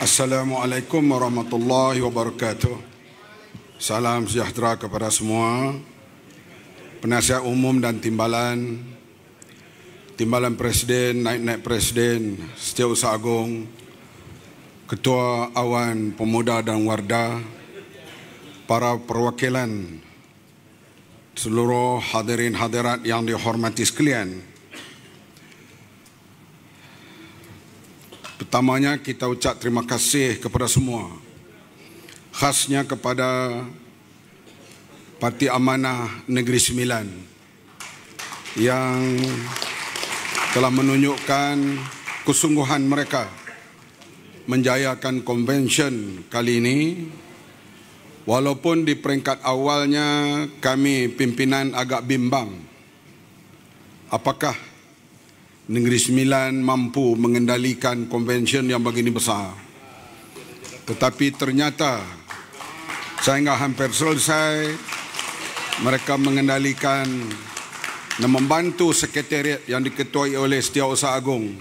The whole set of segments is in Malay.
Assalamualaikum warahmatullahi wabarakatuh. Salam sejahtera kepada semua. Penasihat umum dan timbalan. Timbalan Presiden, naik-naik Presiden, Setiausaha agung, Ketua Awan Pemuda dan Warda, para perwakilan seluruh hadirin hadirat yang dihormati sekalian. Pertamanya kita ucap terima kasih kepada semua Khasnya kepada Parti Amanah Negeri Sembilan Yang telah menunjukkan kesungguhan mereka Menjayakan konvensyen kali ini Walaupun di peringkat awalnya kami pimpinan agak bimbang Apakah Negeri Sembilan mampu mengendalikan konvensyen yang begini besar. Tetapi ternyata saya tidak hampir selesai mereka mengendalikan dan membantu sekretariat yang diketuai oleh Setiausaha Agung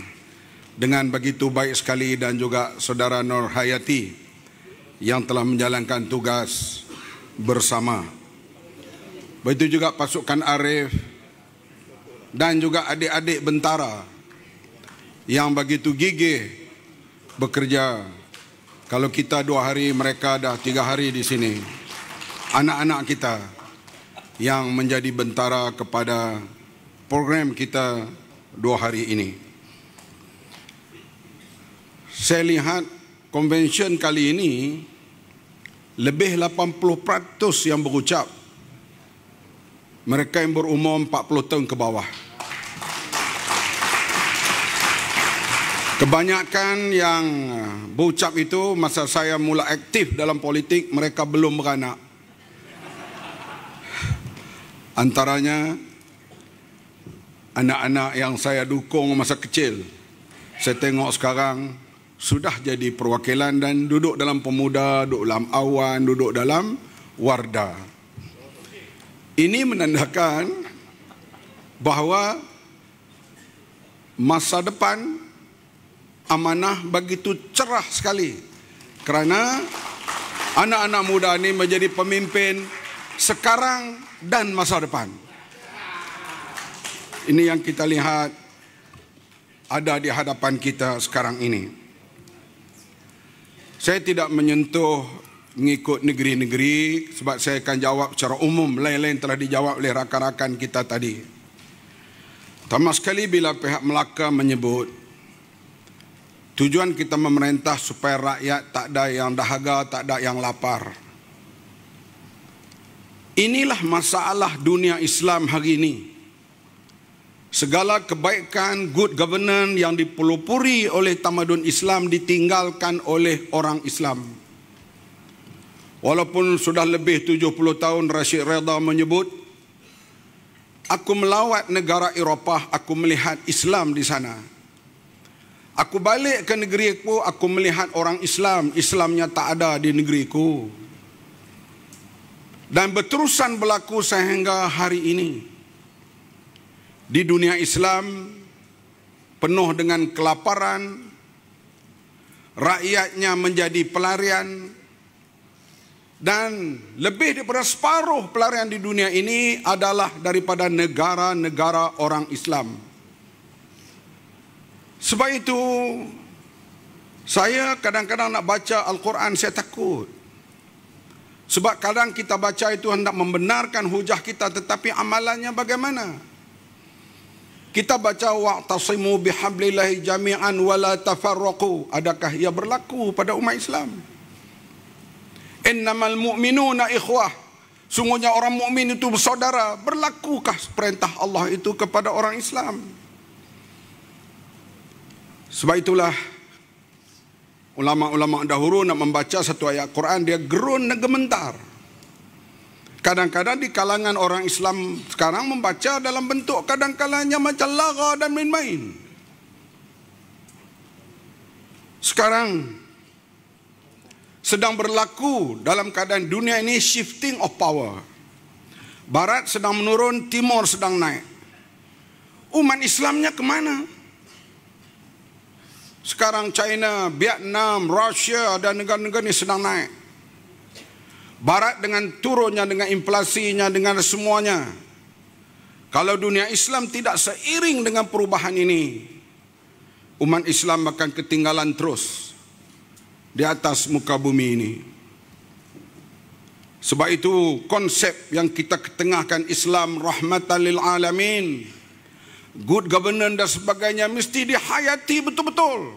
dengan begitu baik sekali dan juga Saudara Nur Hayati yang telah menjalankan tugas bersama. Begitu juga pasukan Arif dan juga adik-adik bentara yang begitu gigih bekerja. Kalau kita dua hari, mereka dah tiga hari di sini. Anak-anak kita yang menjadi bentara kepada program kita dua hari ini. Saya lihat konvensyen kali ini lebih 80% yang berucap mereka yang berumur 40 tahun ke bawah. Kebanyakan yang eh, berucap itu masa saya mula aktif dalam politik mereka belum beranak. Antaranya anak-anak yang saya dukung masa kecil. Saya tengok sekarang sudah jadi perwakilan dan duduk dalam pemuda, duduk dalam awan, duduk dalam wardah. Ini menandakan bahawa masa depan amanah begitu cerah sekali kerana anak-anak muda ini menjadi pemimpin sekarang dan masa depan. Ini yang kita lihat ada di hadapan kita sekarang ini. Saya tidak menyentuh mengikut negeri-negeri sebab saya akan jawab secara umum lain-lain telah dijawab oleh rakan-rakan kita tadi. Pertama sekali bila pihak Melaka menyebut tujuan kita memerintah supaya rakyat tak ada yang dahaga, tak ada yang lapar. Inilah masalah dunia Islam hari ini. Segala kebaikan good governance yang dipelopori oleh tamadun Islam ditinggalkan oleh orang Islam. Walaupun sudah lebih 70 tahun Rashid Reda menyebut Aku melawat negara Eropah, aku melihat Islam di sana. Aku balik ke negeri aku, aku melihat orang Islam. Islamnya tak ada di negeri ku. Dan berterusan berlaku sehingga hari ini. Di dunia Islam, penuh dengan kelaparan. Rakyatnya menjadi pelarian. Rakyatnya menjadi pelarian. Dan lebih daripada separuh pelarian di dunia ini adalah daripada negara-negara orang Islam. Sebab itu, saya kadang-kadang nak baca Al-Quran, saya takut. Sebab kadang kita baca itu hendak membenarkan hujah kita tetapi amalannya bagaimana? Kita baca wa'tasimu bihablillahi jami'an wa tafarraqu. Adakah ia berlaku pada umat Islam innamal mu'minuna ikhwah sungguhnya orang mukmin itu bersaudara berlakukah perintah Allah itu kepada orang Islam sebab itulah ulama-ulama dahulu nak membaca satu ayat Quran dia gerun dan gementar kadang-kadang di kalangan orang Islam sekarang membaca dalam bentuk kadang kalanya macam lagu dan main-main sekarang sedang berlaku dalam keadaan dunia ini shifting of power. Barat sedang menurun, timur sedang naik. Umat Islamnya kemana? Sekarang China, Vietnam, Rusia dan negara-negara ini sedang naik. Barat dengan turunnya, dengan inflasinya, dengan semuanya. Kalau dunia Islam tidak seiring dengan perubahan ini, umat Islam akan ketinggalan terus. Terus di atas muka bumi ini. Sebab itu konsep yang kita ketengahkan Islam rahmatan lil alamin. Good governance dan sebagainya mesti dihayati betul-betul.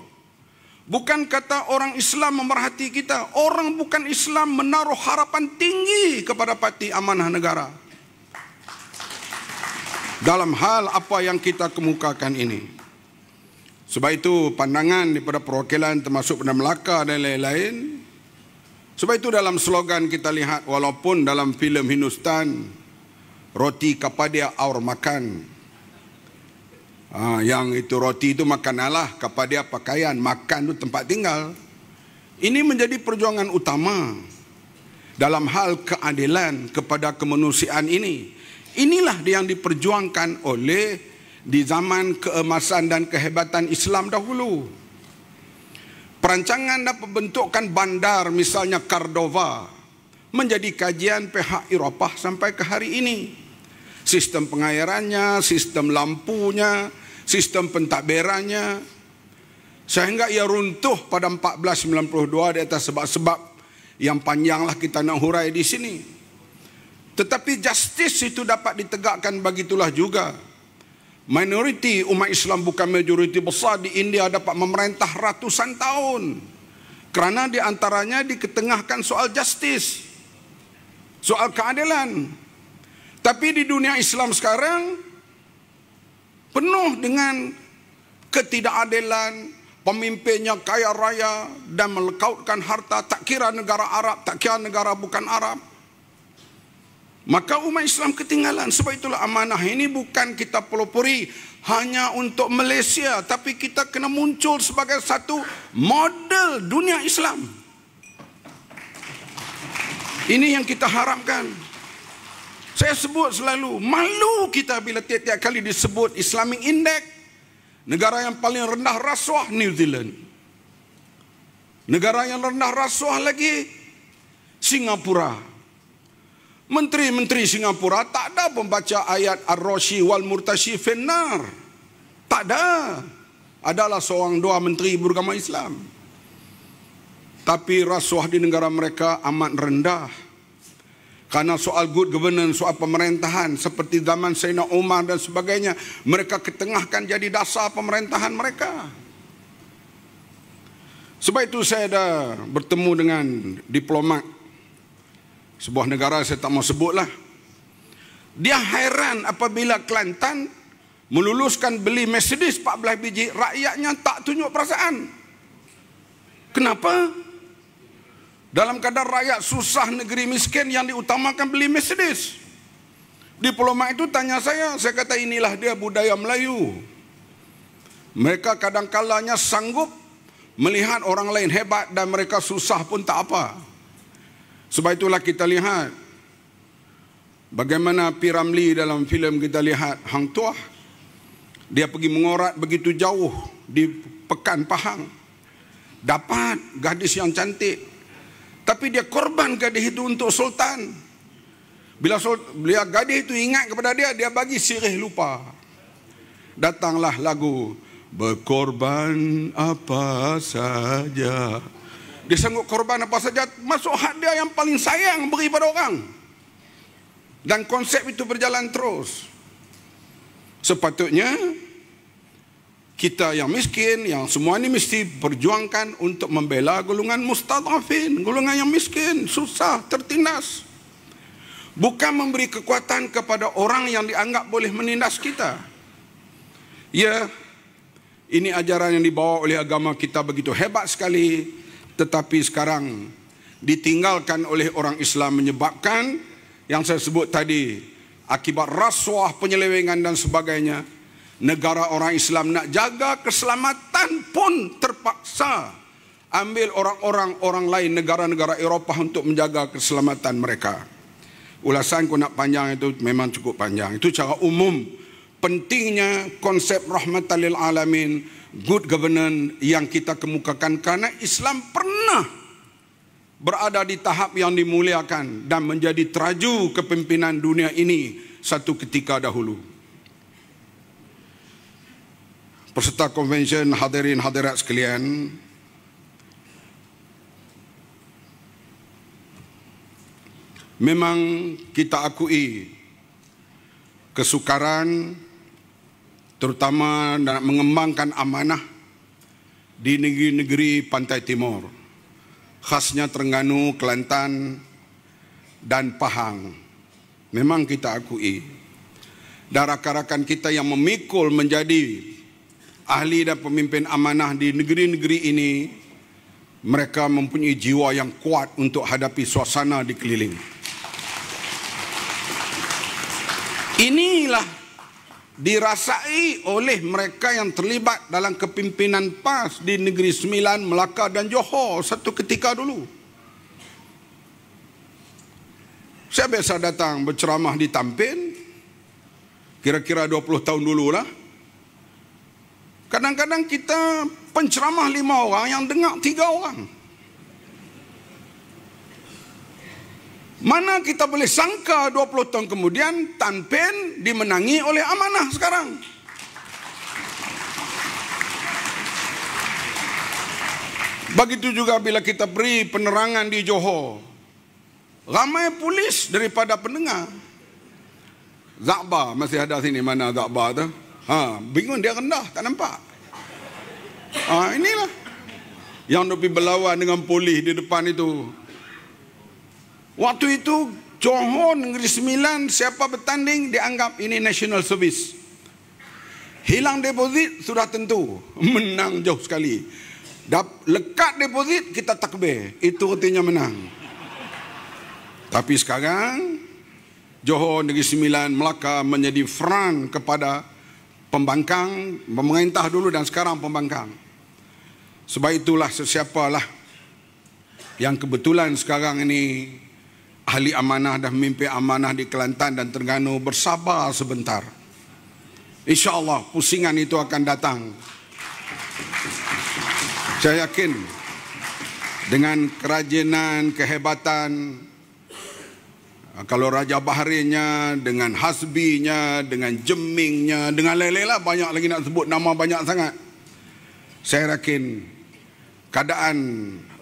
Bukan kata orang Islam memerhati kita. Orang bukan Islam menaruh harapan tinggi kepada parti amanah negara. Dalam hal apa yang kita kemukakan ini. Sebab itu pandangan daripada perwakilan termasuk pada Melaka dan lain-lain. Sebab itu dalam slogan kita lihat walaupun dalam filem Hindustan roti kapadia aur makan. Ah, yang itu roti itu makanlah kepada apa pakaian makan itu tempat tinggal ini menjadi perjuangan utama dalam hal keadilan kepada kemanusiaan ini inilah yang diperjuangkan oleh di zaman keemasan dan kehebatan Islam dahulu. Perancangan dan pembentukan bandar misalnya Cordova menjadi kajian pihak Eropah sampai ke hari ini. Sistem pengairannya, sistem lampunya, sistem pentadbirannya sehingga ia runtuh pada 1492 di atas sebab-sebab yang panjanglah kita nak hurai di sini. Tetapi justice itu dapat ditegakkan begitulah juga. Minoriti umat Islam bukan majoriti besar di India dapat memerintah ratusan tahun. Kerana di antaranya diketengahkan soal justice. Soal keadilan. Tapi di dunia Islam sekarang penuh dengan ketidakadilan, pemimpinnya kaya raya dan melekautkan harta tak kira negara Arab, tak kira negara bukan Arab. Maka umat Islam ketinggalan Sebab itulah amanah ini bukan kita pelopori Hanya untuk Malaysia Tapi kita kena muncul sebagai satu model dunia Islam Ini yang kita harapkan Saya sebut selalu Malu kita bila tiap-tiap kali disebut Islamic Index Negara yang paling rendah rasuah New Zealand Negara yang rendah rasuah lagi Singapura Singapura Menteri-menteri Singapura tak ada pembaca ayat Ar-Rashi wal Murtashi Fenar. Tak ada. Adalah seorang dua menteri beragama Islam. Tapi rasuah di negara mereka amat rendah. Karena soal good governance, soal pemerintahan seperti zaman Sayyidina Umar dan sebagainya, mereka ketengahkan jadi dasar pemerintahan mereka. Sebab itu saya dah bertemu dengan diplomat sebuah negara saya tak mau sebut lah, dia hairan apabila Kelantan meluluskan beli Mercedes 14 biji rakyatnya tak tunjuk perasaan kenapa dalam kadar rakyat susah negeri miskin yang diutamakan beli Mercedes diplomat itu tanya saya saya kata inilah dia budaya Melayu mereka kadang kalanya sanggup melihat orang lain hebat dan mereka susah pun tak apa. Sebab itulah kita lihat bagaimana Piramli dalam filem kita lihat Hang Tuah dia pergi mengorat begitu jauh di Pekan Pahang dapat gadis yang cantik tapi dia korban gadis itu untuk sultan bila bila gadis itu ingat kepada dia dia bagi sirih lupa datanglah lagu berkorban apa saja dia sanggup korban apa saja Masuk hak dia yang paling sayang beri pada orang Dan konsep itu berjalan terus Sepatutnya Kita yang miskin Yang semua ini mesti berjuangkan Untuk membela golongan mustadrafin Golongan yang miskin, susah, tertindas Bukan memberi kekuatan kepada orang yang dianggap boleh menindas kita Ya, ini ajaran yang dibawa oleh agama kita begitu hebat sekali tetapi sekarang ditinggalkan oleh orang Islam menyebabkan yang saya sebut tadi akibat rasuah penyelewengan dan sebagainya negara orang Islam nak jaga keselamatan pun terpaksa ambil orang-orang orang lain negara-negara Eropah untuk menjaga keselamatan mereka ulasan ku nak panjang itu memang cukup panjang itu cara umum pentingnya konsep rahmatan lil alamin good governance yang kita kemukakan karena Islam pernah berada di tahap yang dimuliakan dan menjadi teraju kepimpinan dunia ini satu ketika dahulu. Peserta konvensyen hadirin hadirat sekalian Memang kita akui kesukaran terutama dalam mengembangkan amanah di negeri-negeri pantai timur khasnya Terengganu, Kelantan dan Pahang memang kita akui dan rakan-rakan kita yang memikul menjadi ahli dan pemimpin amanah di negeri-negeri ini mereka mempunyai jiwa yang kuat untuk hadapi suasana di keliling inilah dirasai oleh mereka yang terlibat dalam kepimpinan PAS di Negeri Sembilan, Melaka dan Johor satu ketika dulu. Saya biasa datang berceramah di Tampin kira-kira 20 tahun dulu lah. Kadang-kadang kita penceramah lima orang yang dengar tiga orang. Mana kita boleh sangka 20 tahun kemudian Tan Pen dimenangi oleh amanah sekarang. Begitu juga bila kita beri penerangan di Johor. Ramai polis daripada pendengar. Zakba masih ada sini mana Zakba tu? Ha, bingung dia rendah tak nampak. Ha, inilah yang lebih berlawan dengan polis di depan itu Waktu itu Johor Negeri Sembilan siapa bertanding dianggap ini national service. Hilang deposit sudah tentu menang jauh sekali. Dap, lekat deposit kita takbir itu artinya menang. Tapi sekarang Johor Negeri Sembilan Melaka menjadi front kepada pembangkang, pemerintah dulu dan sekarang pembangkang. Sebab itulah sesiapalah yang kebetulan sekarang ini ahli amanah dah mimpi amanah di Kelantan dan Terengganu bersabar sebentar. InsyaAllah pusingan itu akan datang. Saya yakin dengan kerajinan, kehebatan kalau Raja Baharinya dengan Hasbinya, dengan Jemingnya, dengan lain lah banyak lagi nak sebut nama banyak sangat. Saya yakin keadaan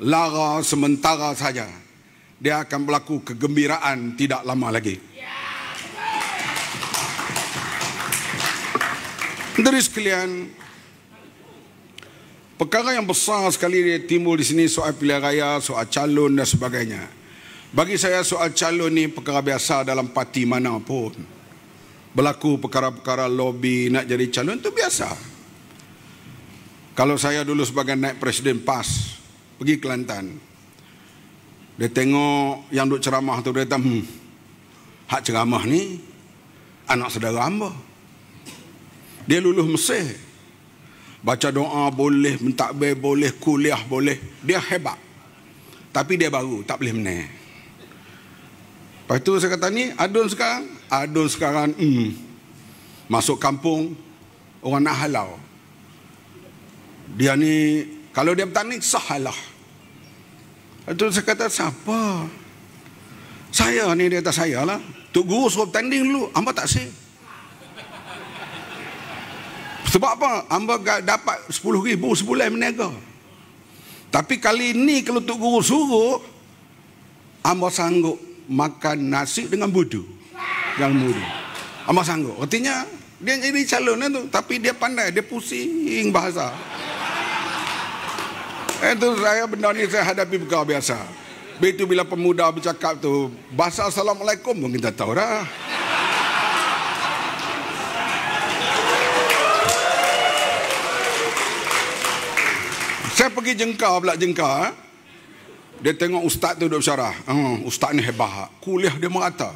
lara sementara saja dia akan berlaku kegembiraan tidak lama lagi. Dari sekalian, perkara yang besar sekali dia timbul di sini soal pilihan raya, soal calon dan sebagainya. Bagi saya soal calon ni perkara biasa dalam parti mana pun. Berlaku perkara-perkara lobby nak jadi calon tu biasa. Kalau saya dulu sebagai naik presiden PAS, pergi Kelantan, dia tengok yang duk ceramah tu dia kata, hmm, hak ceramah ni anak saudara hamba. Dia lulus Mesir. Baca doa boleh, mentakbir boleh, kuliah boleh. Dia hebat. Tapi dia baru, tak boleh menang. Lepas tu saya kata ni, adun sekarang, adun sekarang, hmm, masuk kampung, orang nak halau. Dia ni, kalau dia bertani, sah itu saya kata siapa? Saya ni dia kata saya lah. Tok guru suruh bertanding dulu. Amba tak sih. Sebab apa? Amba dapat 10 ribu sebulan meniaga. Tapi kali ini kalau Tok Guru suruh, Amba sanggup makan nasi dengan budu. yang budu. Amba sanggup. Artinya, dia jadi calon lah tu. Tapi dia pandai. Dia pusing bahasa. Itu eh, saya benda ni saya hadapi kau biasa. Itu bila pemuda bercakap tu bahasa assalamualaikum pun kita tahu dah. saya pergi jengka, pula jengka. Eh. Dia tengok ustaz tu duduk syarah. Hmm, ustaz ni hebat. Kuliah dia merata.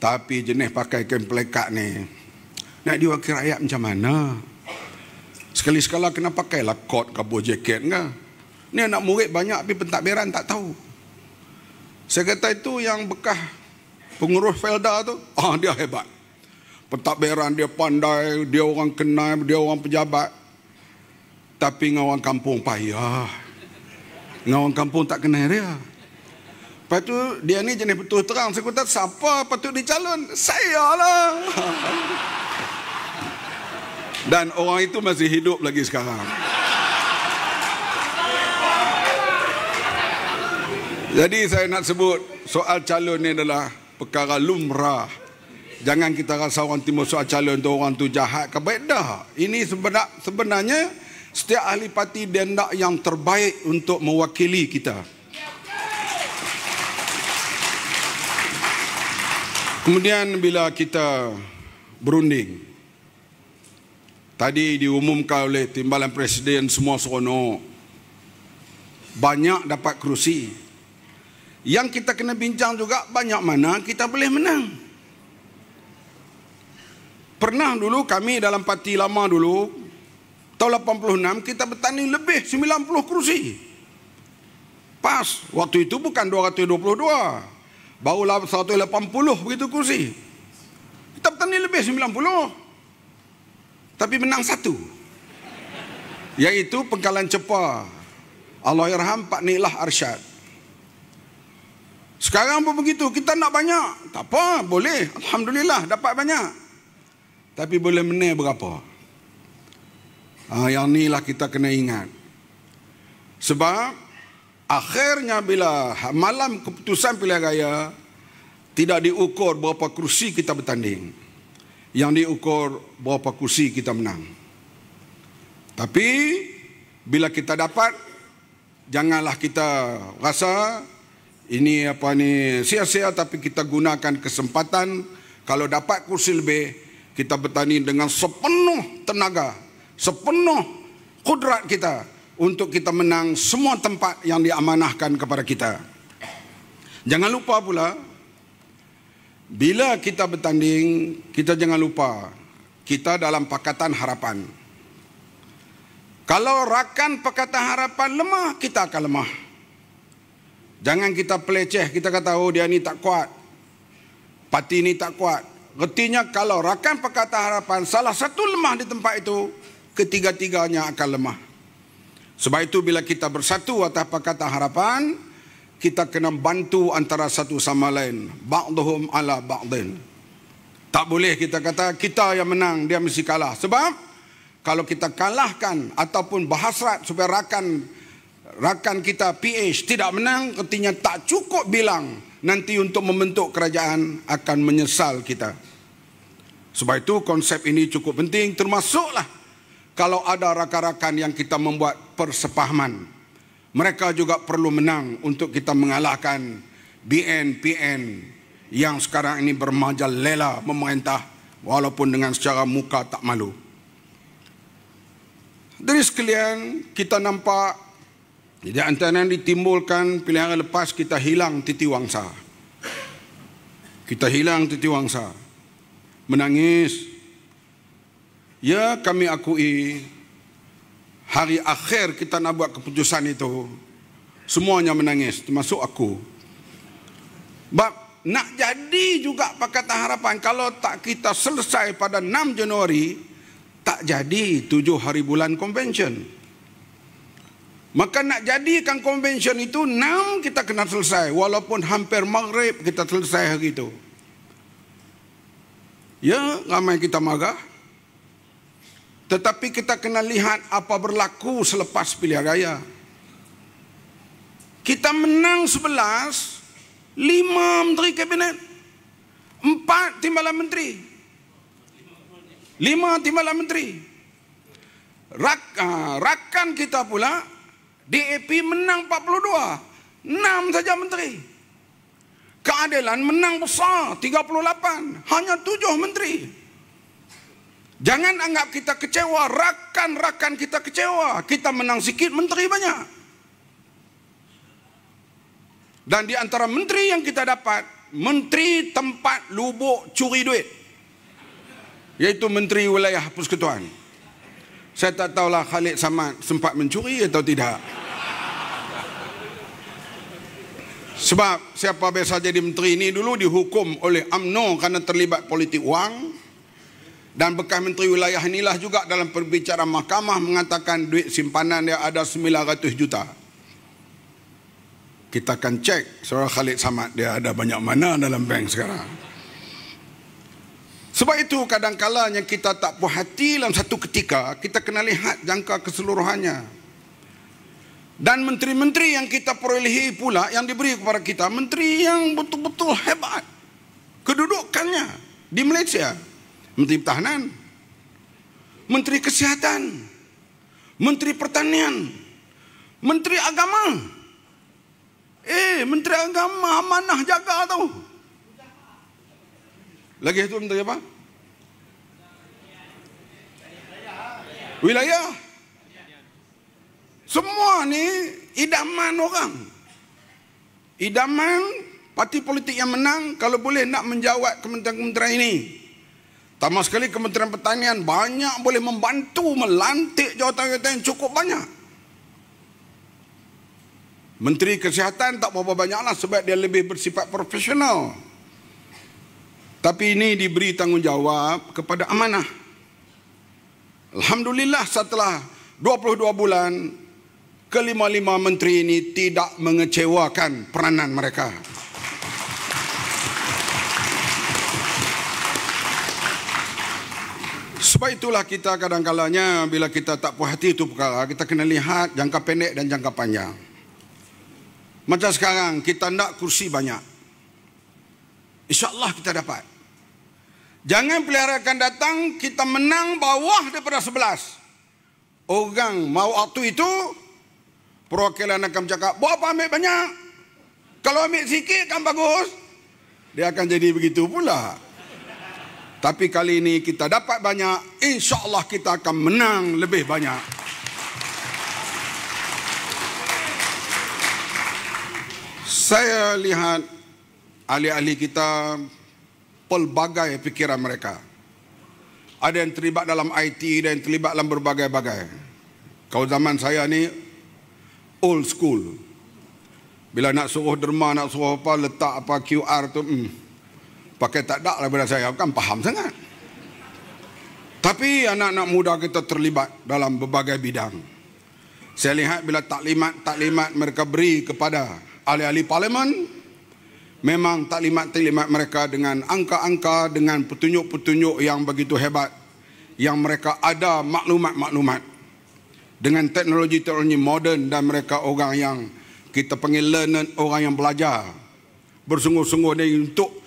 Tapi jenis pakai kain pelekat ni. Nak diwakil rakyat Macam mana? Sekali-sekala kena pakailah kot ke apa jaket ke. Ni anak murid banyak tapi pentadbiran tak tahu. Saya kata itu yang bekah pengurus Felda tu, ah dia hebat. Pentadbiran dia pandai, dia orang kenal, dia orang pejabat. Tapi dengan orang kampung payah. Dengan orang kampung tak kenal dia. Lepas tu dia ni jenis betul terang. Saya kata siapa patut dicalon? Saya lah. Dan orang itu masih hidup lagi sekarang. Jadi saya nak sebut soal calon ni adalah perkara lumrah. Jangan kita rasa orang timur soal calon tu orang tu jahat ke baik dah. Ini sebenar, sebenarnya setiap ahli parti dia nak yang terbaik untuk mewakili kita. Kemudian bila kita berunding, Tadi diumumkan oleh Timbalan Presiden semua seronok. Banyak dapat kerusi. Yang kita kena bincang juga banyak mana kita boleh menang. Pernah dulu kami dalam parti lama dulu tahun 86 kita bertanding lebih 90 kerusi. Pas waktu itu bukan 222. Barulah 180 begitu kerusi. Kita bertanding lebih 90. Tapi menang satu. Yaitu pengkalan Cepa, Allah irham Pak Nilah Arsyad. Sekarang pun begitu. Kita nak banyak. Tak apa. Boleh. Alhamdulillah. Dapat banyak. Tapi boleh menang berapa? Ha, yang ni lah kita kena ingat. Sebab akhirnya bila malam keputusan pilihan raya tidak diukur berapa kerusi kita bertanding yang diukur berapa kursi kita menang. Tapi bila kita dapat janganlah kita rasa ini apa ni sia-sia tapi kita gunakan kesempatan kalau dapat kursi lebih kita bertani dengan sepenuh tenaga, sepenuh kudrat kita untuk kita menang semua tempat yang diamanahkan kepada kita. Jangan lupa pula bila kita bertanding, kita jangan lupa kita dalam pakatan harapan. Kalau rakan pakatan harapan lemah, kita akan lemah. Jangan kita peleceh, kita kata oh dia ni tak kuat. Parti ni tak kuat. Artinya kalau rakan pakatan harapan salah satu lemah di tempat itu, ketiga-tiganya akan lemah. Sebab itu bila kita bersatu atas pakatan harapan, kita kena bantu antara satu sama lain. Ba'duhum ala ba'din. Tak boleh kita kata kita yang menang dia mesti kalah. Sebab kalau kita kalahkan ataupun berhasrat supaya rakan rakan kita PH tidak menang artinya tak cukup bilang nanti untuk membentuk kerajaan akan menyesal kita. Sebab itu konsep ini cukup penting termasuklah kalau ada rakan-rakan yang kita membuat persepahaman mereka juga perlu menang untuk kita mengalahkan BNPN yang sekarang ini bermajal lela memerintah walaupun dengan secara muka tak malu. Dari sekalian kita nampak tidak antara yang ditimbulkan pilihan lepas kita hilang titi wangsa. Kita hilang titi wangsa. Menangis. Ya kami akui Hari akhir kita nak buat keputusan itu Semuanya menangis Termasuk aku Sebab nak jadi juga Pakatan Harapan Kalau tak kita selesai pada 6 Januari Tak jadi 7 hari bulan convention Maka nak jadikan convention itu 6 kita kena selesai Walaupun hampir maghrib kita selesai hari itu Ya ramai kita marah tetapi kita kena lihat apa berlaku selepas pilihan raya. Kita menang sebelas, lima menteri kabinet. empat timbalan menteri. lima timbalan menteri. Rak, ah, rakan kita pula, DAP menang 42. enam saja menteri. Keadilan menang besar, 38. Hanya tujuh Menteri. Jangan anggap kita kecewa, rakan-rakan kita kecewa. Kita menang sikit, menteri banyak. Dan di antara menteri yang kita dapat, menteri tempat lubuk curi duit. Iaitu menteri wilayah persekutuan. Saya tak tahulah Khalid Samad sempat mencuri atau tidak. Sebab siapa biasa jadi menteri ini dulu dihukum oleh UMNO kerana terlibat politik wang. Dan bekas menteri wilayah inilah juga dalam perbicaraan mahkamah mengatakan duit simpanan dia ada 900 juta. Kita akan cek seorang Khalid Samad dia ada banyak mana dalam bank sekarang. Sebab itu kadangkala yang kita tak puas hati dalam satu ketika, kita kena lihat jangka keseluruhannya. Dan menteri-menteri yang kita perolehi pula yang diberi kepada kita, menteri yang betul-betul hebat. Kedudukannya di Malaysia. Menteri Pertahanan, Menteri Kesehatan, Menteri Pertanian, Menteri Agama. Eh, Menteri Agama amanah jaga tu. Lagi itu Menteri apa? Wilayah. Semua ni idaman orang. Idaman parti politik yang menang kalau boleh nak menjawat kementerian-kementerian ini. Pertama sekali Kementerian Pertanian banyak boleh membantu melantik jawatan-jawatan yang cukup banyak. Menteri Kesihatan tak berapa banyak lah sebab dia lebih bersifat profesional. Tapi ini diberi tanggungjawab kepada amanah. Alhamdulillah setelah 22 bulan, kelima-lima menteri ini tidak mengecewakan peranan Mereka. Sebab itulah kita kadang-kalanya bila kita tak puas hati itu perkara, kita kena lihat jangka pendek dan jangka panjang. Macam sekarang, kita nak kursi banyak. InsyaAllah kita dapat. Jangan pelihara akan datang, kita menang bawah daripada sebelas. Orang mau waktu itu, perwakilan akan cakap, buat apa ambil banyak? Kalau ambil sikit kan bagus. Dia akan jadi begitu pula. Tapi kali ini kita dapat banyak, Insya Allah kita akan menang lebih banyak. Saya lihat ahli-ahli kita pelbagai fikiran mereka. Ada yang terlibat dalam IT, ada yang terlibat dalam berbagai-bagai. Kau zaman saya ni old school. Bila nak suruh derma, nak suruh apa, letak apa QR tu, hmm, pakai tak ada lah benda saya kan faham sangat tapi anak-anak muda kita terlibat dalam berbagai bidang saya lihat bila taklimat-taklimat mereka beri kepada ahli-ahli parlimen memang taklimat-taklimat mereka dengan angka-angka dengan petunjuk-petunjuk yang begitu hebat yang mereka ada maklumat-maklumat dengan teknologi-teknologi moden dan mereka orang yang kita panggil learned, orang yang belajar bersungguh-sungguh dan untuk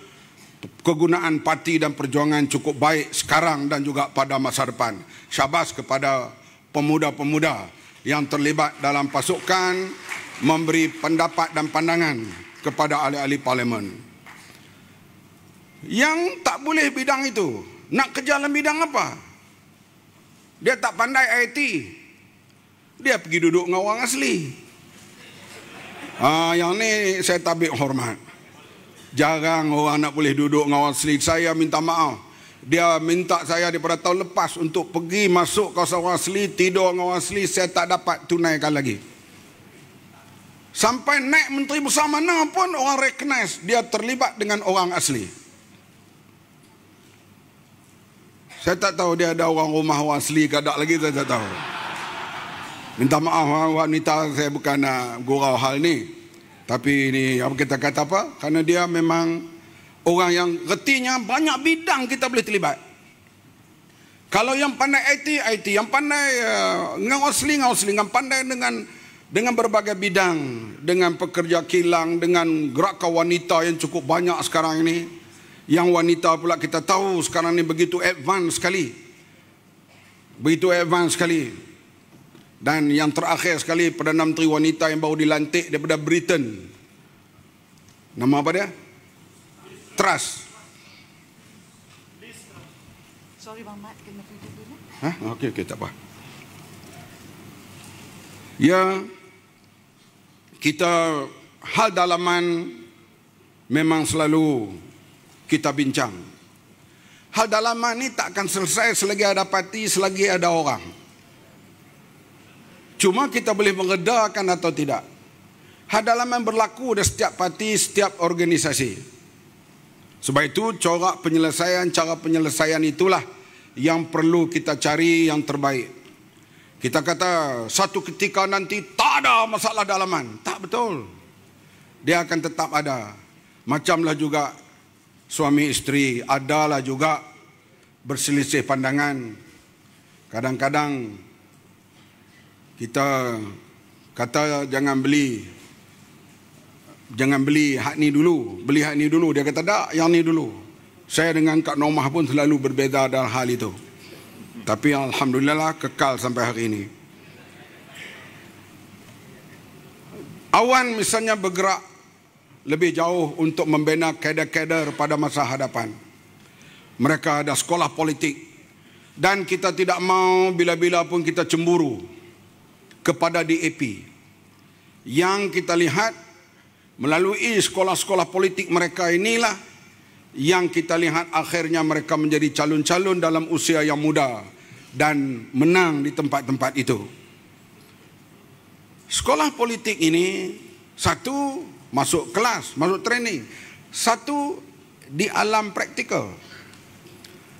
kegunaan parti dan perjuangan cukup baik sekarang dan juga pada masa depan. Syabas kepada pemuda-pemuda yang terlibat dalam pasukan memberi pendapat dan pandangan kepada ahli-ahli parlimen. Yang tak boleh bidang itu, nak kerja dalam bidang apa? Dia tak pandai IT. Dia pergi duduk dengan orang asli. Ah, yang ni saya tabik hormat jarang orang nak boleh duduk dengan orang asli. Saya minta maaf. Dia minta saya daripada tahun lepas untuk pergi masuk kawasan orang asli, tidur dengan orang asli, saya tak dapat tunaikan lagi. Sampai naik menteri besar mana pun orang recognize dia terlibat dengan orang asli. Saya tak tahu dia ada orang rumah orang asli ke tak lagi saya tak tahu. Minta maaf wanita saya bukan nak gurau hal ni. Tapi ini apa kita kata apa? Karena dia memang orang yang retinya banyak bidang kita boleh terlibat. Kalau yang pandai IT, IT. Yang pandai dengan eh, uh, osli, dengan osli. Yang pandai dengan dengan berbagai bidang. Dengan pekerja kilang, dengan gerakan wanita yang cukup banyak sekarang ini. Yang wanita pula kita tahu sekarang ini begitu advance sekali. Begitu advance sekali. Dan yang terakhir sekali Perdana Menteri Wanita yang baru dilantik daripada Britain. Nama apa dia? Trust. Sorry Bang Mat, kena tutup dulu. Ha? okay, okey, tak apa. Ya, kita hal dalaman memang selalu kita bincang. Hal dalaman ni tak akan selesai selagi ada parti, selagi ada orang. Cuma kita boleh mengedahkan atau tidak. Hadalam yang berlaku di setiap parti, setiap organisasi. Sebab itu corak penyelesaian, cara penyelesaian itulah yang perlu kita cari yang terbaik. Kita kata satu ketika nanti tak ada masalah dalaman. Tak betul. Dia akan tetap ada. Macamlah juga suami isteri adalah juga berselisih pandangan. Kadang-kadang kita kata jangan beli jangan beli hak ni dulu beli hak ni dulu dia kata tak yang ni dulu saya dengan Kak Nomah pun selalu berbeza dalam hal itu tapi Alhamdulillah lah kekal sampai hari ini awan misalnya bergerak lebih jauh untuk membina kader-kader pada masa hadapan mereka ada sekolah politik dan kita tidak mau bila-bila pun kita cemburu kepada DAP. Yang kita lihat melalui sekolah-sekolah politik mereka inilah yang kita lihat akhirnya mereka menjadi calon-calon dalam usia yang muda dan menang di tempat-tempat itu. Sekolah politik ini satu masuk kelas, masuk training. Satu di alam praktikal.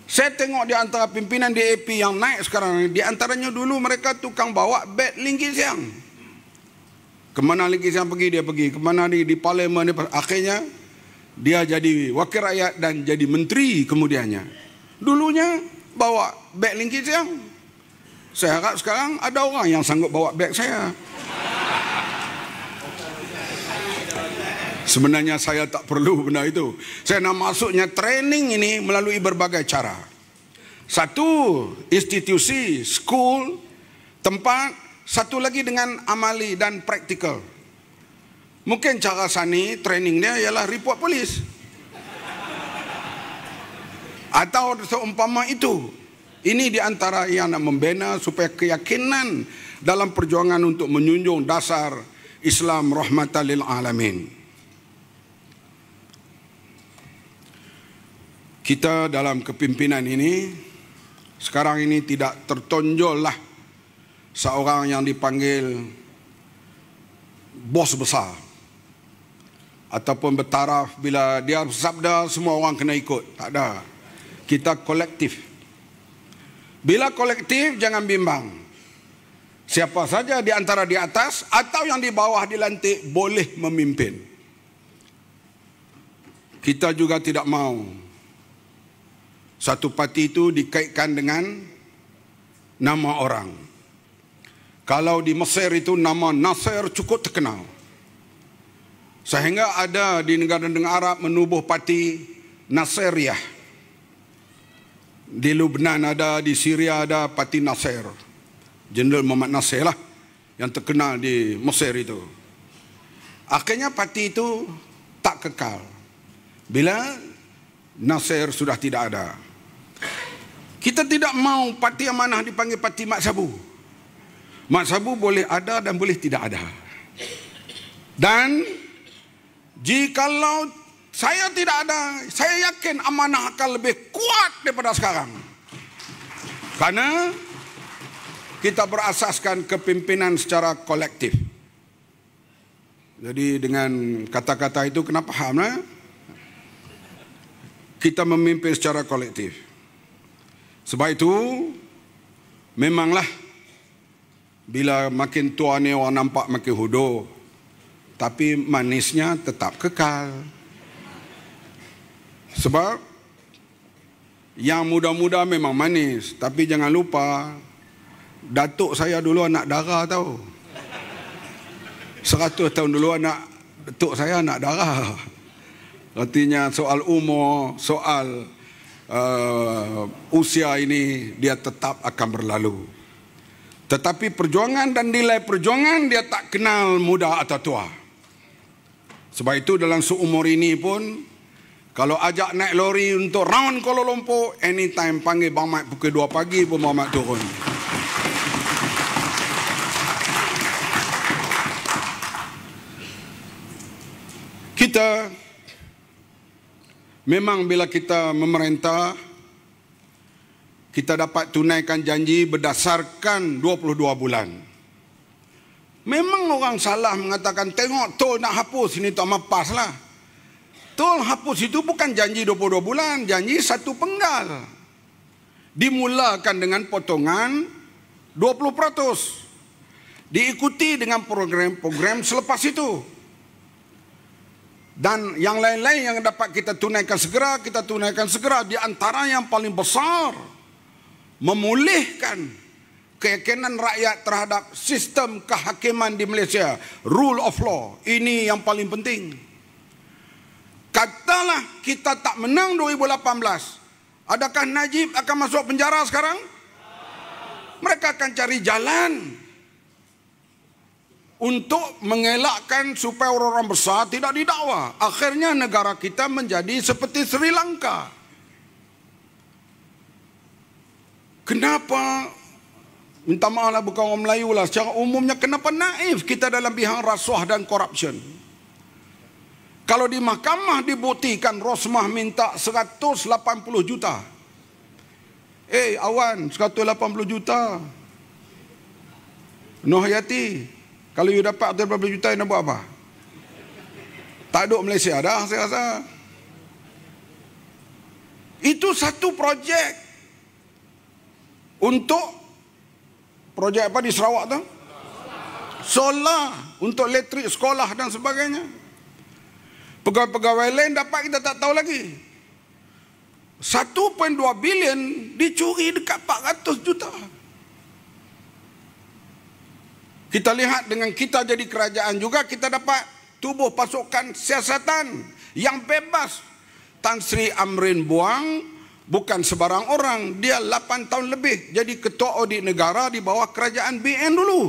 Saya tengok di antara pimpinan DAP yang naik sekarang ni, di antaranya dulu mereka tukang bawa bed linggis yang. Kemana linggis yang pergi, dia pergi. Kemana ni, di parlimen, dia pergi. akhirnya dia jadi wakil rakyat dan jadi menteri kemudiannya. Dulunya bawa bed linggis yang. Saya harap sekarang ada orang yang sanggup bawa bed Saya. Sebenarnya saya tak perlu benda itu. Saya nak masuknya training ini melalui berbagai cara. Satu, institusi, school, tempat. Satu lagi dengan amali dan praktikal. Mungkin cara sani trainingnya ialah report polis. Atau seumpama itu. Ini di antara yang nak membina supaya keyakinan dalam perjuangan untuk menyunjung dasar Islam rahmatan lil alamin. kita dalam kepimpinan ini sekarang ini tidak tertonjol lah seorang yang dipanggil bos besar ataupun bertaraf bila dia bersabda semua orang kena ikut tak ada kita kolektif bila kolektif jangan bimbang siapa saja di antara di atas atau yang di bawah dilantik boleh memimpin kita juga tidak mau satu parti itu dikaitkan dengan nama orang. Kalau di Mesir itu nama Nasir cukup terkenal. Sehingga ada di negara-negara Arab menubuh parti Nasiriyah. Di Lubnan ada, di Syria ada parti Nasir. Jenderal Muhammad Nasir lah yang terkenal di Mesir itu. Akhirnya parti itu tak kekal. Bila Nasir sudah tidak ada. Kita tidak mau parti amanah dipanggil parti Mak Sabu. Mak Sabu boleh ada dan boleh tidak ada. Dan jikalau saya tidak ada, saya yakin amanah akan lebih kuat daripada sekarang. Karena kita berasaskan kepimpinan secara kolektif. Jadi dengan kata-kata itu kenapa faham? Eh? Kita memimpin secara kolektif. Sebab itu memanglah bila makin tua ni orang nampak makin hodoh. Tapi manisnya tetap kekal. Sebab yang muda-muda memang manis. Tapi jangan lupa, datuk saya dulu anak darah tau. Seratus tahun dulu anak datuk saya anak darah. Artinya soal umur, soal uh, usia ini dia tetap akan berlalu. Tetapi perjuangan dan nilai perjuangan dia tak kenal muda atau tua. Sebab itu dalam seumur ini pun kalau ajak naik lori untuk round Kuala Lumpur anytime panggil Bang Mat pukul 2 pagi pun Bang Mat turun. Kita Memang bila kita memerintah kita dapat tunaikan janji berdasarkan 22 bulan. Memang orang salah mengatakan tengok tol nak hapus ini tak mapas lah. Tol hapus itu bukan janji 22 bulan, janji satu penggal. Dimulakan dengan potongan 20%. Diikuti dengan program-program selepas itu dan yang lain-lain yang dapat kita tunaikan segera kita tunaikan segera di antara yang paling besar memulihkan keyakinan rakyat terhadap sistem kehakiman di Malaysia rule of law ini yang paling penting katalah kita tak menang 2018 adakah Najib akan masuk penjara sekarang mereka akan cari jalan untuk mengelakkan supaya orang-orang besar tidak didakwa. Akhirnya negara kita menjadi seperti Sri Lanka. Kenapa? Minta maaf lah bukan orang Melayu lah. Secara umumnya kenapa naif kita dalam bihang rasuah dan corruption? Kalau di mahkamah dibuktikan Rosmah minta 180 juta. Eh hey, awan 180 juta. Nohayati. Nohayati. Kalau you dapat tu berapa juta nak buat apa? Tak duduk Malaysia dah saya rasa. Itu satu projek untuk projek apa di Sarawak tu? Solar untuk elektrik sekolah dan sebagainya. Pegawai-pegawai lain dapat kita tak tahu lagi. 1.2 bilion dicuri dekat 400 juta. Kita lihat dengan kita jadi kerajaan juga kita dapat tubuh pasukan siasatan yang bebas. Tan Sri Amrin Buang bukan sebarang orang. Dia 8 tahun lebih jadi ketua audit negara di bawah kerajaan BN dulu.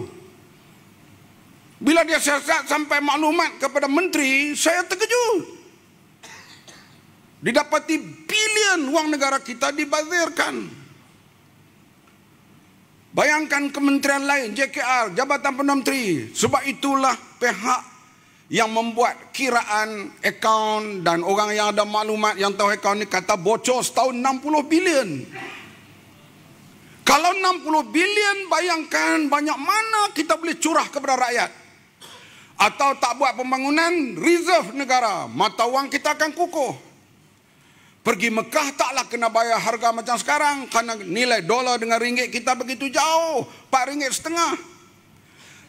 Bila dia siasat sampai maklumat kepada menteri, saya terkejut. Didapati bilion wang negara kita dibazirkan. Dibazirkan. Bayangkan kementerian lain, JKR, Jabatan Perdana Menteri. Sebab itulah pihak yang membuat kiraan akaun dan orang yang ada maklumat yang tahu akaun ni kata bocor setahun 60 bilion. Kalau 60 bilion bayangkan banyak mana kita boleh curah kepada rakyat. Atau tak buat pembangunan reserve negara. Mata wang kita akan kukuh. Pergi Mekah taklah kena bayar harga macam sekarang. Kerana nilai dolar dengan ringgit kita begitu jauh. pak ringgit setengah.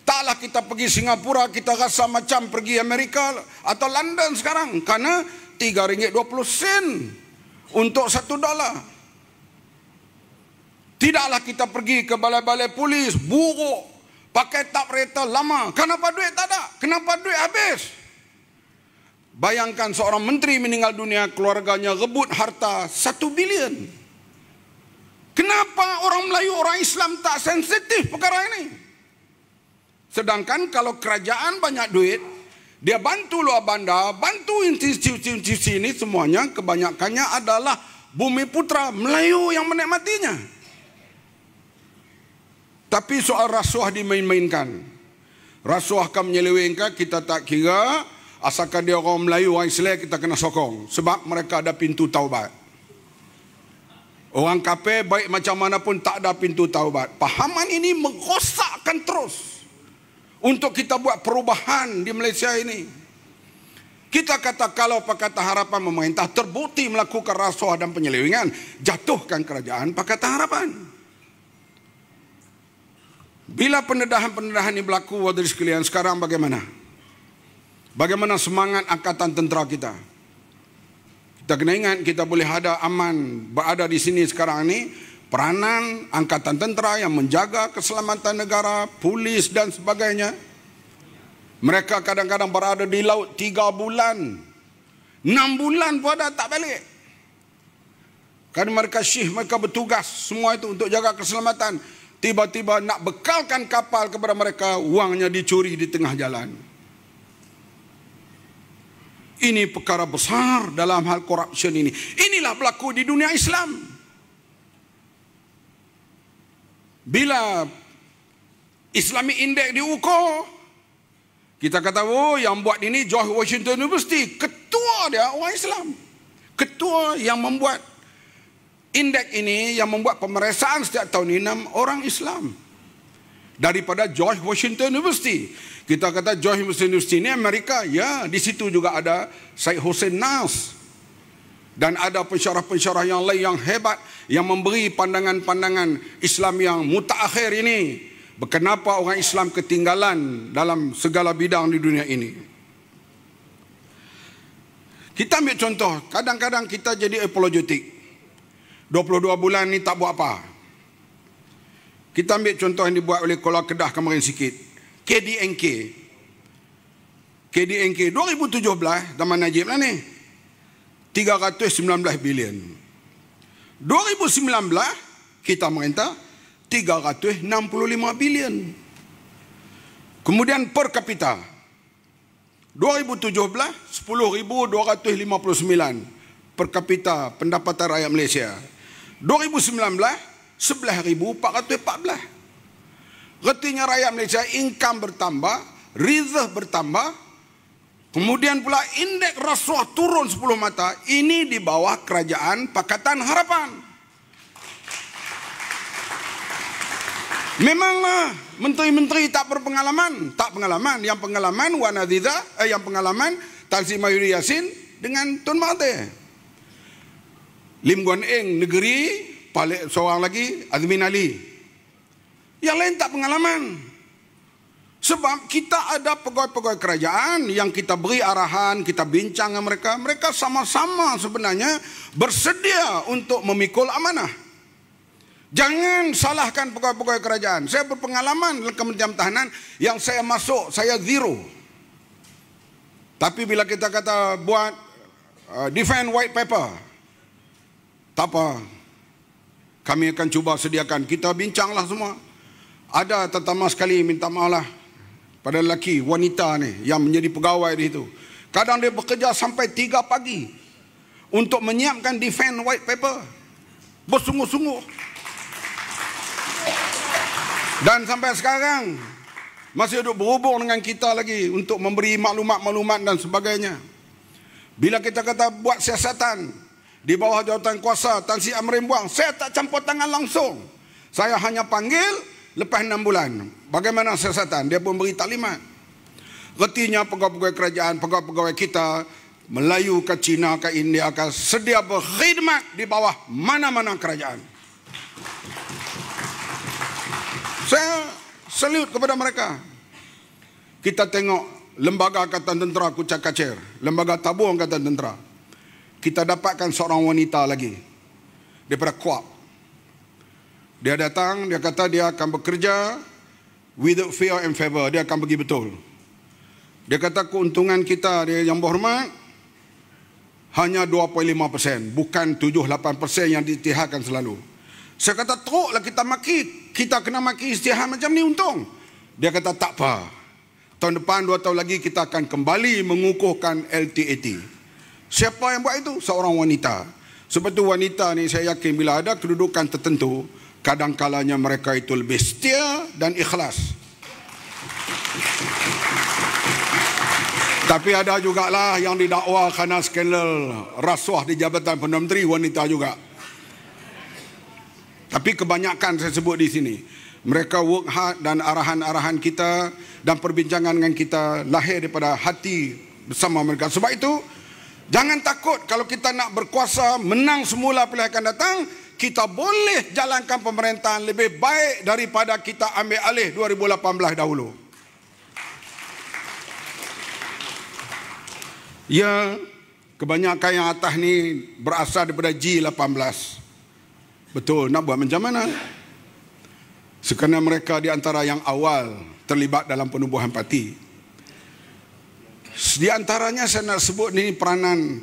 Taklah kita pergi Singapura kita rasa macam pergi Amerika atau London sekarang. Kerana tiga ringgit dua puluh sen untuk satu dolar. Tidaklah kita pergi ke balai-balai polis buruk. Pakai tap reta lama. Kenapa duit tak ada? Kenapa duit habis? Habis. Bayangkan seorang menteri meninggal dunia, keluarganya rebut harta satu bilion. Kenapa orang Melayu, orang Islam tak sensitif perkara ini? Sedangkan kalau kerajaan banyak duit, dia bantu luar bandar, bantu institusi-institusi ini semuanya kebanyakannya adalah bumi putra Melayu yang menikmatinya. Tapi soal rasuah dimain-mainkan. Rasuah akan menyelewengkan, kita tak kira. Asalkan dia orang Melayu, orang Islam kita kena sokong. Sebab mereka ada pintu taubat. Orang kafir baik macam mana pun tak ada pintu taubat. Pahaman ini merosakkan terus. Untuk kita buat perubahan di Malaysia ini. Kita kata kalau Pakatan Harapan memerintah terbukti melakukan rasuah dan penyelewengan. Jatuhkan kerajaan Pakatan Harapan. Bila pendedahan-pendedahan ini berlaku, wadah sekalian sekarang Bagaimana? Bagaimana semangat angkatan tentera kita? Kita kena ingat kita boleh ada aman berada di sini sekarang ini peranan angkatan tentera yang menjaga keselamatan negara, polis dan sebagainya. Mereka kadang-kadang berada di laut tiga bulan. Enam bulan pun ada tak balik. Kan mereka syih, mereka bertugas semua itu untuk jaga keselamatan. Tiba-tiba nak bekalkan kapal kepada mereka, uangnya dicuri di tengah jalan. Ini perkara besar dalam hal korupsi ini. Inilah berlaku di dunia Islam. Bila Islamic Index diukur, kita kata, oh yang buat ini George Washington University. Ketua dia orang Islam. Ketua yang membuat indeks ini, yang membuat pemeriksaan setiap tahun ini, orang Islam. Daripada George Washington University. Kita kata Johim Hussein Husti ini Amerika. Ya, di situ juga ada Syed Hussein Nas. Dan ada pensyarah-pensyarah yang lain yang hebat. Yang memberi pandangan-pandangan Islam yang mutakhir ini. Kenapa orang Islam ketinggalan dalam segala bidang di dunia ini. Kita ambil contoh. Kadang-kadang kita jadi apologetik. 22 bulan ni tak buat apa. Kita ambil contoh yang dibuat oleh Kuala Kedah kemarin sikit. KDNK KDNK 2017 zaman Najib lah ni 319 bilion 2019 kita merintah 365 bilion kemudian per kapita 2017 10,259 per kapita pendapatan rakyat Malaysia 2019 11,414 retinya rakyat Malaysia income bertambah, rizah bertambah, kemudian pula indeks rasuah turun 10 mata, ini di bawah kerajaan Pakatan Harapan. Memanglah menteri-menteri tak berpengalaman, tak pengalaman. Yang pengalaman Wan Aziza, eh, yang pengalaman Tan Sri Mahyuri Yassin dengan Tun Mahathir. Lim Guan Eng negeri, paling seorang lagi Azmin Ali yang lain tak pengalaman. Sebab kita ada pegawai-pegawai kerajaan yang kita beri arahan, kita bincang dengan mereka. Mereka sama-sama sebenarnya bersedia untuk memikul amanah. Jangan salahkan pegawai-pegawai kerajaan. Saya berpengalaman dalam kementerian tahanan yang saya masuk, saya zero. Tapi bila kita kata buat uh, defend white paper, tak apa. Kami akan cuba sediakan. Kita bincanglah semua ada terutama sekali minta maaflah pada lelaki wanita ni yang menjadi pegawai di situ. Kadang dia bekerja sampai 3 pagi untuk menyiapkan defend white paper. Bersungguh-sungguh. Dan sampai sekarang masih duduk berhubung dengan kita lagi untuk memberi maklumat-maklumat dan sebagainya. Bila kita kata buat siasatan di bawah jawatan kuasa Tan Sri Amrin Buang, saya tak campur tangan langsung. Saya hanya panggil Lepas enam bulan Bagaimana siasatan Dia pun beri taklimat Retinya pegawai-pegawai kerajaan Pegawai-pegawai kita Melayu ke Cina, ke India ke Sedia berkhidmat di bawah mana-mana kerajaan Saya salut kepada mereka Kita tengok lembaga Katan Tentera Kucak Kacir Lembaga Tabung Katan Tentera Kita dapatkan seorang wanita lagi Daripada Kuap dia datang, dia kata dia akan bekerja without fear and favor. Dia akan pergi betul. Dia kata keuntungan kita dia yang berhormat hanya 2.5%, bukan 7-8% yang ditihakan selalu. Saya kata teruklah kita maki, kita kena maki istihan macam ni untung. Dia kata tak apa. Tahun depan dua tahun lagi kita akan kembali mengukuhkan LTAT. Siapa yang buat itu? Seorang wanita. Sebab tu wanita ni saya yakin bila ada kedudukan tertentu, kadangkalanya mereka itu lebih setia dan ikhlas. Tapi ada juga lah yang didakwa karena skandal rasuah di jabatan Perdana Menteri wanita juga. Tapi kebanyakan saya sebut di sini. Mereka work hard dan arahan-arahan kita dan perbincangan dengan kita lahir daripada hati bersama mereka. Sebab itu, jangan takut kalau kita nak berkuasa, menang semula pilihan akan datang, kita boleh jalankan pemerintahan lebih baik daripada kita ambil alih 2018 dahulu. Ya, kebanyakan yang atas ni berasal daripada G18. Betul, nak buat macam mana? Sekarang mereka di antara yang awal terlibat dalam penubuhan parti. Di antaranya saya nak sebut ni peranan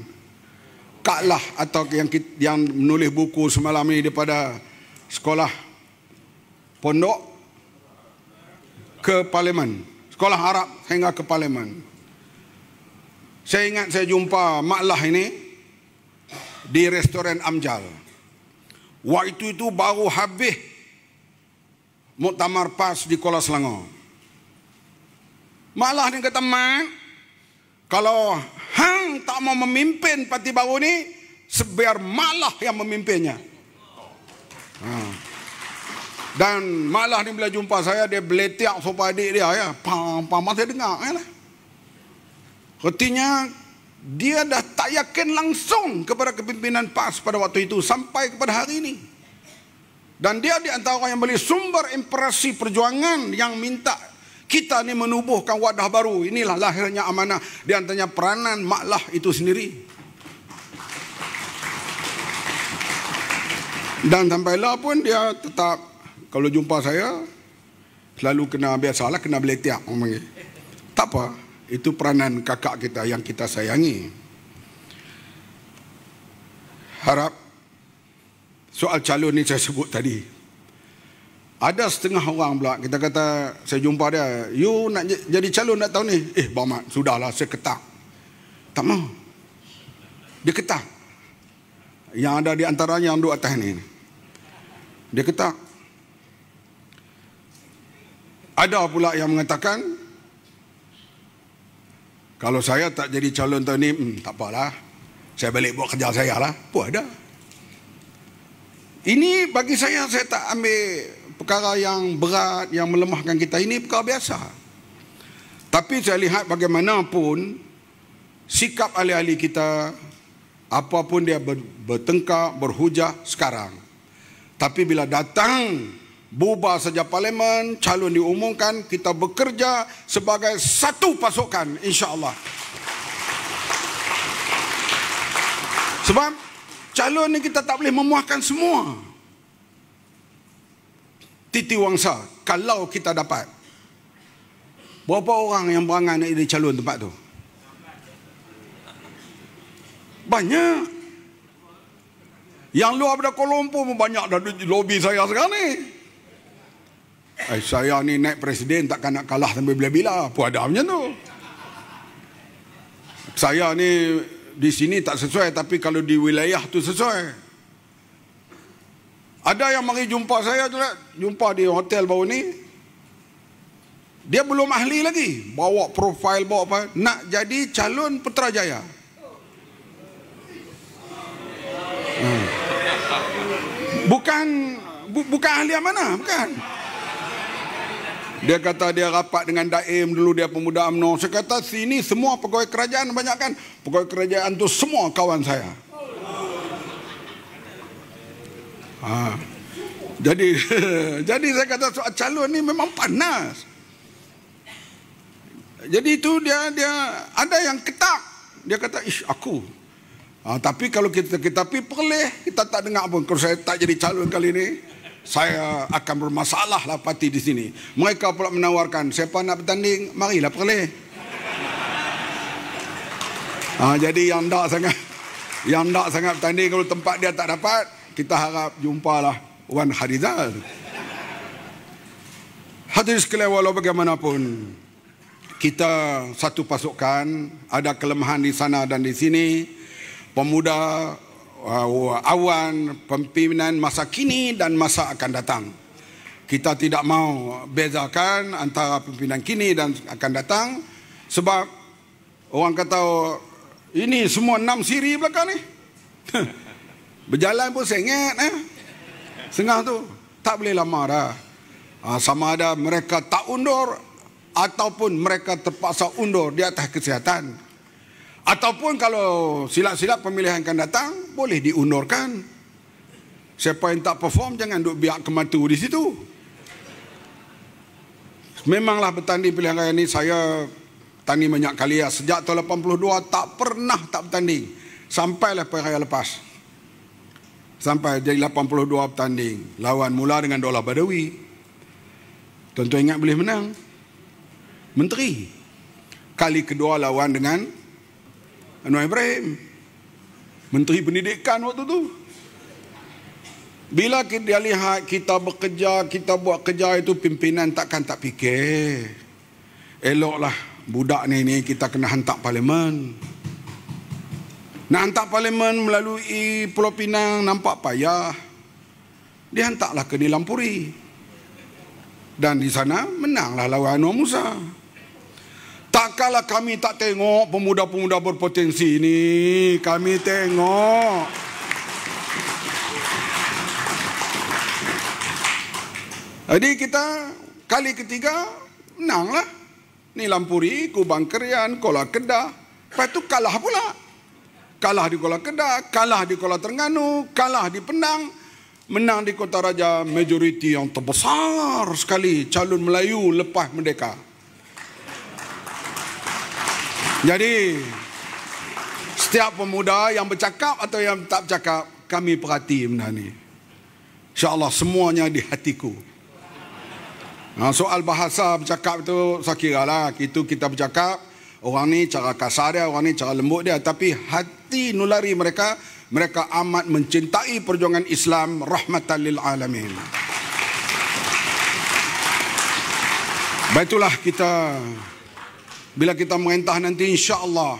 kaklah atau yang yang menulis buku semalam ni daripada sekolah pondok ke parlimen sekolah Arab hingga ke parlimen saya ingat saya jumpa maklah ini di restoran Amjal waktu itu baru habis muktamar PAS di Kuala Selangor maklah ni kata mak kalau hang tak mau memimpin parti baru ni, sebiar malah yang memimpinnya. Ha. Dan malah ni bila jumpa saya, dia beletiak sopa adik dia. Ya. Pam, pam, pam, saya dengar. Ya. Artinya, lah. dia dah tak yakin langsung kepada kepimpinan PAS pada waktu itu sampai kepada hari ini. Dan dia diantara orang yang beli sumber impresi perjuangan yang minta kita ni menubuhkan wadah baru. Inilah lahirnya amanah. Di antaranya peranan maklah itu sendiri. Dan sampailah pun dia tetap kalau jumpa saya selalu kena biasalah kena beli tiap. Tak apa, itu peranan kakak kita yang kita sayangi. Harap soal calon ni saya sebut tadi. Ada setengah orang pula kita kata saya jumpa dia, "You nak jadi calon nak tahu ni?" Eh, Bamat, sudahlah saya ketak. Tak mau. Dia ketak. Yang ada di antaranya yang duduk atas ni. Dia ketak. Ada pula yang mengatakan kalau saya tak jadi calon tahun ni, hmm, tak apalah. Saya balik buat kerja saya lah. Pun ada. Ini bagi saya, saya tak ambil perkara yang berat yang melemahkan kita ini perkara biasa. Tapi saya lihat bagaimanapun sikap ahli-ahli kita apapun dia bertengkar, berhujah sekarang. Tapi bila datang bubar saja parlimen, calon diumumkan, kita bekerja sebagai satu pasukan insya-Allah. Sebab calon ni kita tak boleh memuaskan semua titi wangsa kalau kita dapat berapa orang yang berangan nak jadi calon tempat tu banyak yang luar daripada Kuala Lumpur pun banyak dah di lobi saya sekarang ni eh, saya ni naik presiden takkan nak kalah sampai bila-bila apa ada macam tu saya ni di sini tak sesuai tapi kalau di wilayah tu sesuai ada yang mari jumpa saya tu lah. Jumpa di hotel baru ni. Dia belum ahli lagi. Bawa profil, bawa apa. Nak jadi calon Putrajaya. Hmm. Bukan bu, bukan ahli mana? Bukan. Dia kata dia rapat dengan Daim dulu dia pemuda UMNO. Saya kata sini semua pegawai kerajaan banyak kan? Pegawai kerajaan tu semua kawan saya. Ha. Jadi jadi saya kata soal calon ni memang panas. Jadi itu dia dia ada yang ketak. Dia kata, "Ish, aku." Ha, tapi kalau kita kita pi perleh, kita tak dengar pun kalau saya tak jadi calon kali ni, saya akan bermasalah lah parti di sini. Mereka pula menawarkan, siapa nak bertanding, marilah perleh. Ha, jadi yang tak sangat, yang tak sangat bertanding kalau tempat dia tak dapat, kita harap jumpalah Wan Haridar. Hadis sekalian walau bagaimanapun kita satu pasukan ada kelemahan di sana dan di sini pemuda uh, awan pimpinan masa kini dan masa akan datang kita tidak mau bezakan antara pimpinan kini dan akan datang sebab orang kata oh, ini semua enam siri belakang ni Berjalan pun sengit eh. Sengah tu. Tak boleh lama dah. Ha, sama ada mereka tak undur ataupun mereka terpaksa undur di atas kesihatan. Ataupun kalau silap-silap pemilihan akan datang, boleh diundurkan. Siapa yang tak perform, jangan duduk biak kematu di situ. Memanglah bertanding pilihan raya ini, saya tanding banyak kali. Ya. Sejak tahun 82, tak pernah tak bertanding. Sampailah pilihan raya lepas sampai jadi 82 pertanding lawan mula dengan Dola Badawi tentu ingat boleh menang menteri kali kedua lawan dengan Anwar Ibrahim menteri pendidikan waktu tu bila kita lihat kita bekerja kita buat kerja itu pimpinan takkan tak fikir eloklah budak ni ni kita kena hantar parlimen nak hantar parlimen melalui Pulau Pinang nampak payah. Dia hantarlah ke Nilampuri. Dan di sana menanglah lawan Anwar Musa. Tak kalah kami tak tengok pemuda-pemuda berpotensi ini. Kami tengok. Jadi kita kali ketiga menanglah. Nilampuri, Kubang Kerian, Kola Kedah. Lepas itu kalah pula kalah di Kuala Kedah, kalah di Kuala Terengganu, kalah di Penang, menang di Kota Raja, majoriti yang terbesar sekali calon Melayu lepas merdeka. Jadi setiap pemuda yang bercakap atau yang tak bercakap, kami perhati benda ni. InsyaAllah semuanya di hatiku. Ha, soal bahasa bercakap itu, saya kira lah. Itu kita bercakap, Orang ni cara kasar dia, orang ni cara lembut dia. Tapi hati nulari mereka, mereka amat mencintai perjuangan Islam. Rahmatan lil alamin. Baik itulah kita bila kita merintah nanti insya-Allah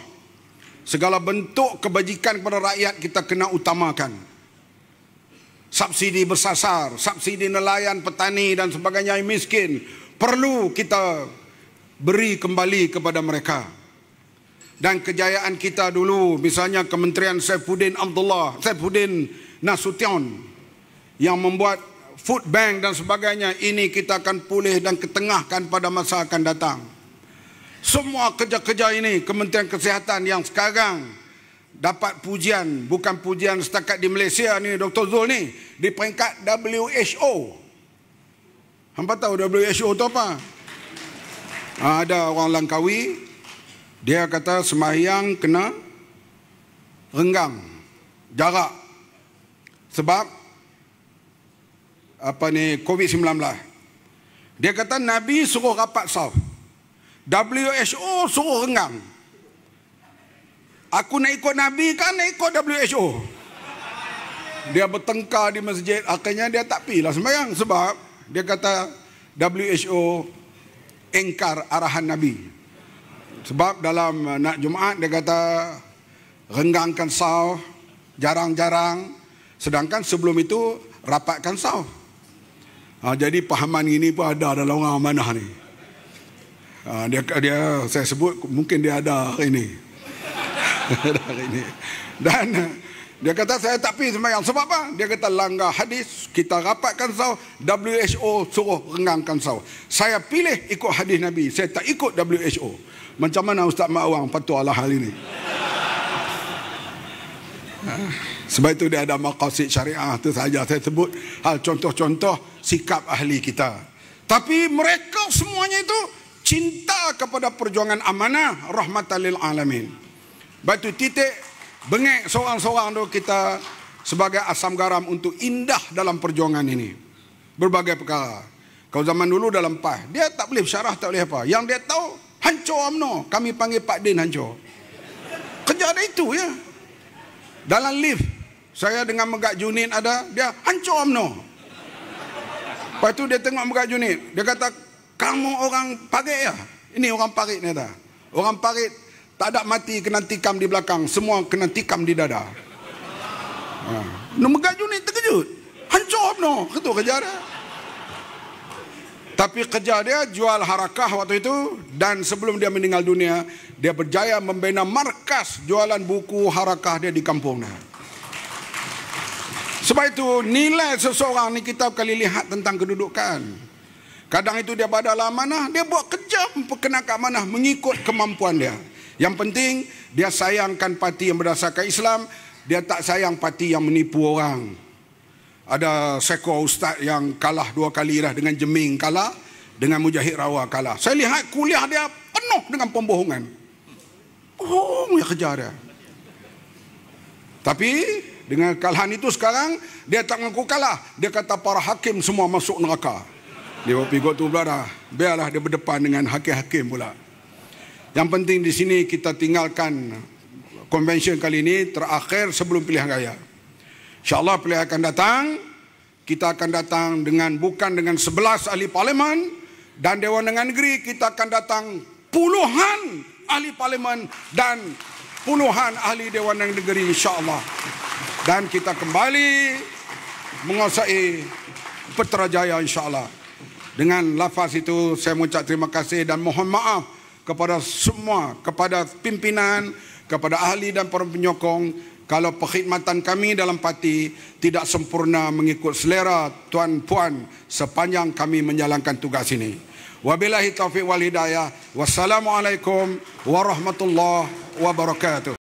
segala bentuk kebajikan kepada rakyat kita kena utamakan. Subsidi bersasar, subsidi nelayan, petani dan sebagainya yang miskin perlu kita beri kembali kepada mereka. Dan kejayaan kita dulu misalnya Kementerian Saifuddin Abdullah, Saifuddin Nasution yang membuat food bank dan sebagainya ini kita akan pulih dan ketengahkan pada masa akan datang. Semua kerja-kerja ini Kementerian Kesihatan yang sekarang dapat pujian bukan pujian setakat di Malaysia ni Dr. Zul ni di peringkat WHO. Hampa tahu WHO tu apa? Ah, ada orang Langkawi dia kata semayang kena renggang jarak sebab apa ni COVID-19. Lah. Dia kata Nabi suruh rapat sah. WHO suruh renggang. Aku nak ikut Nabi kan nak ikut WHO. Dia bertengkar di masjid akhirnya dia tak pilah semayang sebab dia kata WHO engkar arahan Nabi. Sebab dalam uh, nak Jumaat dia kata renggangkan saw jarang-jarang. Sedangkan sebelum itu rapatkan saw. Ha, ah, jadi pahaman ini pun ada dalam orang mana ni. Ha, dia, dia saya sebut mungkin dia ada ada hari ini. Dan dia kata saya tak pergi sembahyang Sebab apa? Dia kata langgar hadis Kita rapatkan saw WHO suruh rengangkan saw Saya pilih ikut hadis Nabi Saya tak ikut WHO Macam mana Ustaz Mak Awang patuh hal ini Sebab itu dia ada maqasid syariah Itu saja saya sebut hal contoh-contoh Sikap ahli kita Tapi mereka semuanya itu Cinta kepada perjuangan amanah Rahmatan lil alamin Batu titik bengek seorang-seorang tu kita sebagai asam garam untuk indah dalam perjuangan ini. Berbagai perkara. Kalau zaman dulu dalam PAH, dia tak boleh syarah, tak boleh apa. Yang dia tahu, hancur UMNO. Kami panggil Pak Din hancur. Kerja ada itu, ya. Dalam lift, saya dengan Megat Junin ada, dia hancur UMNO. Lepas tu dia tengok Megat Junin, dia kata, kamu orang parit ya? Ini orang parit ni, ya. Orang parit tak ada mati kena tikam di belakang. Semua kena tikam di dada. Ha. No, Megaju ni terkejut. Hancur no. Ketua kerja dia. Tapi kerja dia jual harakah waktu itu. Dan sebelum dia meninggal dunia. Dia berjaya membina markas jualan buku harakah dia di kampungnya. Sebab itu nilai seseorang ni kita kali lihat tentang kedudukan. Kadang itu dia pada lah mana. Dia buat kerja pekena kat mana. Mengikut kemampuan dia. Yang penting dia sayangkan parti yang berdasarkan Islam, dia tak sayang parti yang menipu orang. Ada seekor ustaz yang kalah dua kali dah dengan Jeming kalah, dengan Mujahid Rawa kalah. Saya lihat kuliah dia penuh dengan pembohongan. oh yang kejar dia. Tapi dengan kekalahan itu sekarang dia tak mengaku kalah. Dia kata para hakim semua masuk neraka. Dia pergi tu pula dah. Biarlah dia berdepan dengan hakim-hakim pula. Yang penting di sini kita tinggalkan konvensyen kali ini terakhir sebelum pilihan raya. InsyaAllah pilihan akan datang. Kita akan datang dengan bukan dengan 11 ahli parlimen dan Dewan Negara Negeri. Kita akan datang puluhan ahli parlimen dan puluhan ahli Dewan Negara Negeri insyaAllah. Dan kita kembali menguasai Petrajaya insyaAllah. Dengan lafaz itu saya mengucap terima kasih dan mohon maaf kepada semua, kepada pimpinan, kepada ahli dan para penyokong, kalau perkhidmatan kami dalam parti tidak sempurna mengikut selera tuan puan sepanjang kami menjalankan tugas ini. Wabillahi taufiq wal hidayah. Wassalamualaikum warahmatullahi wabarakatuh.